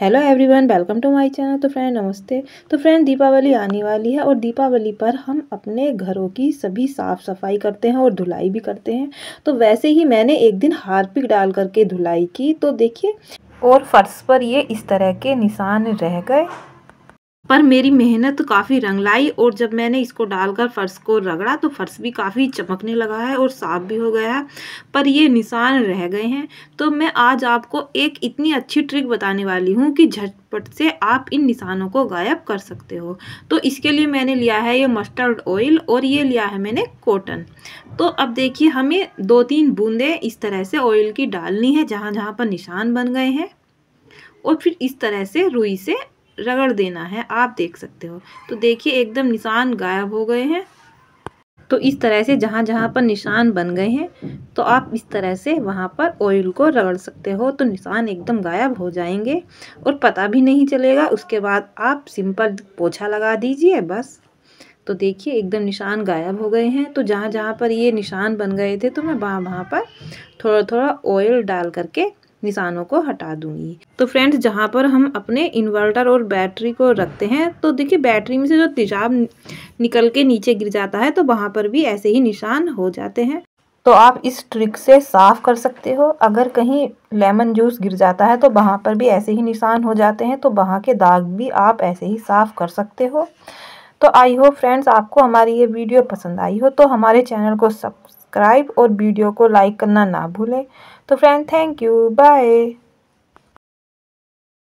hello everyone welcome to my channel तो friend नमस्ते तो फ्रेंड दीपावली आने वाली है और दीपावली पर हम अपने घरों की सभी साफ़ सफाई करते हैं और धुलाई भी करते हैं तो वैसे ही मैंने एक दिन हारपिक डाल करके धुलाई की तो देखिए और फर्श पर ये इस तरह के निशान रह गए पर मेरी मेहनत काफ़ी रंग लाई और जब मैंने इसको डालकर फ़र्श को रगड़ा तो फ़र्श भी काफ़ी चमकने लगा है और साफ भी हो गया है पर ये निशान रह गए हैं तो मैं आज आपको एक इतनी अच्छी ट्रिक बताने वाली हूँ कि झटपट से आप इन निशानों को गायब कर सकते हो तो इसके लिए मैंने लिया है ये मस्टर्ड ऑयल और ये लिया है मैंने कॉटन तो अब देखिए हमें दो तीन बूंदें इस तरह से ऑयल की डालनी है जहाँ जहाँ पर निशान बन गए हैं और फिर इस तरह से रुई से रगड़ देना है आप देख सकते हो तो देखिए एकदम निशान गायब हो गए हैं तो इस तरह से जहाँ जहाँ पर निशान बन गए हैं तो आप इस तरह से वहाँ पर ऑयल को रगड़ सकते हो तो निशान एकदम गायब हो जाएंगे और पता भी नहीं चलेगा उसके बाद आप सिंपल पोछा लगा दीजिए बस तो देखिए एकदम निशान गायब हो गए हैं तो जहाँ जहाँ पर ये निशान बन गए थे तो मैं वहाँ वहाँ पर थोड़ा थोड़ा ऑयल डाल करके निशानों को हटा दूंगी तो फ्रेंड्स जहाँ पर हम अपने इन्वर्टर और बैटरी को रखते हैं तो देखिए बैटरी में से जो तेजाब निकल के नीचे गिर जाता है तो वहाँ पर भी ऐसे ही निशान हो जाते हैं तो आप इस ट्रिक से साफ़ कर सकते हो अगर कहीं लेमन जूस गिर जाता है तो वहाँ पर भी ऐसे ही निशान हो जाते हैं तो वहाँ के दाग भी आप ऐसे ही साफ़ कर सकते हो तो आई होप फ्रेंड्स आपको हमारी ये वीडियो पसंद आई हो तो हमारे चैनल को सब सब्सक्राइब और वीडियो को लाइक करना ना भूलें तो फ्रेंड थैंक यू बाय